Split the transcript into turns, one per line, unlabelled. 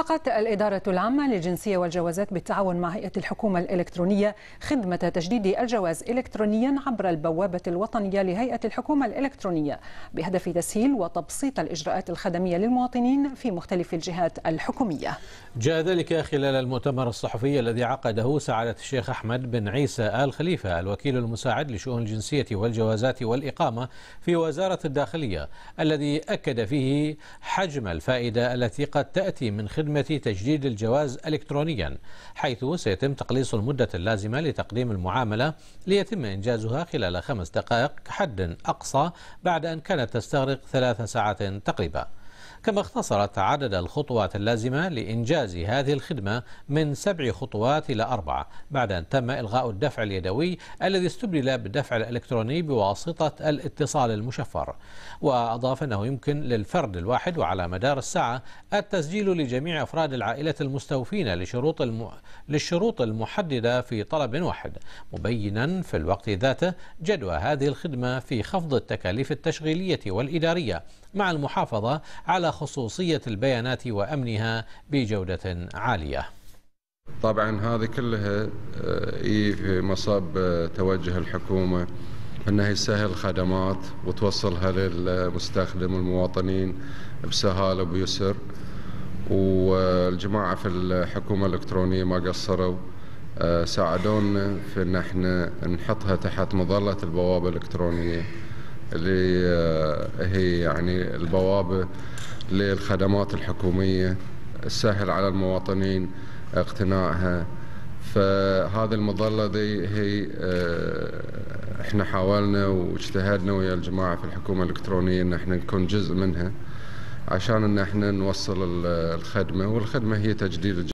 أطلقت الإدارة العامة للجنسية والجوازات بالتعاون مع هيئة الحكومة الإلكترونية خدمة تجديد الجواز إلكترونيا عبر البوابة الوطنية لهيئة الحكومة الإلكترونية بهدف تسهيل وتبسيط الإجراءات الخدمية للمواطنين في مختلف الجهات الحكومية.
جاء ذلك خلال المؤتمر الصحفي الذي عقده سعادة الشيخ أحمد بن عيسى آل خليفة الوكيل المساعد لشؤون الجنسية والجوازات والإقامة في وزارة الداخلية الذي أكد فيه حجم الفائدة التي قد تأتي من خدمة خدمة تجديد الجواز إلكترونيا حيث سيتم تقليص المدة اللازمة لتقديم المعاملة ليتم إنجازها خلال خمس دقائق حد أقصى بعد أن كانت تستغرق ثلاث ساعات تقريبا كما اختصرت عدد الخطوات اللازمة لإنجاز هذه الخدمة من سبع خطوات إلى أربعة بعد أن تم إلغاء الدفع اليدوي الذي استبدل بالدفع الإلكتروني بواسطة الاتصال المشفر وأضاف أنه يمكن للفرد الواحد وعلى مدار الساعة التسجيل لجميع أفراد العائلة المستوفين لشروط الم... للشروط المحددة في طلب واحد مبينا في الوقت ذاته جدوى هذه الخدمة في خفض التكاليف التشغيلية والإدارية مع المحافظة على خصوصية البيانات وأمنها بجودة عالية
طبعا هذه كلها آه، في مصاب آه، توجه الحكومة أنها تسهل خدمات وتوصلها للمستخدم والمواطنين بسهالة وبيسر والجماعة في الحكومة الإلكترونية ما قصروا آه، ساعدونا في أن احنا نحطها تحت مظلة البوابة الإلكترونية اللي آه، هي يعني البوابه للخدمات الحكوميه السهل على المواطنين اقتنائها فهذه المظله دي هي آه، احنا حاولنا واجتهدنا ويا الجماعه في الحكومه الالكترونيه ان احنا نكون جزء منها عشان ان احنا نوصل الخدمه والخدمه هي تجديد